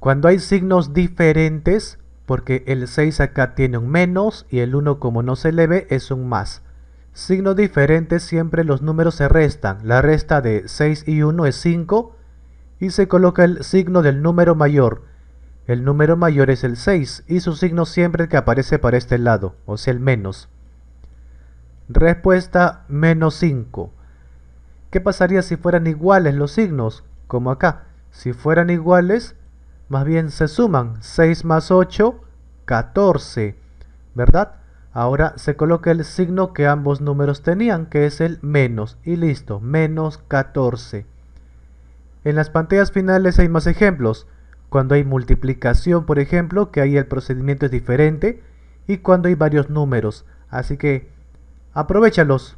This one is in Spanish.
Cuando hay signos diferentes, porque el 6 acá tiene un menos y el 1 como no se le es un más. Signos diferentes siempre los números se restan. La resta de 6 y 1 es 5 y se coloca el signo del número mayor. El número mayor es el 6 y su signo siempre el que aparece para este lado, o sea el menos. Respuesta menos 5. ¿Qué pasaría si fueran iguales los signos? Como acá. Si fueran iguales, más bien se suman 6 más 8, 14, ¿verdad? Ahora se coloca el signo que ambos números tenían, que es el menos, y listo, menos 14. En las pantallas finales hay más ejemplos, cuando hay multiplicación, por ejemplo, que ahí el procedimiento es diferente, y cuando hay varios números, así que aprovechalos.